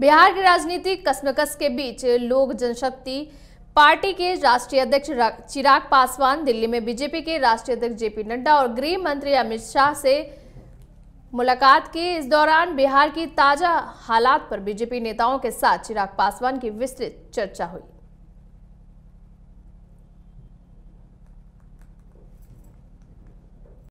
बिहार की राजनीतिक कसमकस के बीच लोक जनशक्ति पार्टी के राष्ट्रीय अध्यक्ष चिराग पासवान दिल्ली में बीजेपी के राष्ट्रीय अध्यक्ष जेपी नड्डा और गृह मंत्री अमित शाह से मुलाकात की इस दौरान बिहार की ताजा हालात पर बीजेपी नेताओं के साथ चिराग पासवान की विस्तृत चर्चा हुई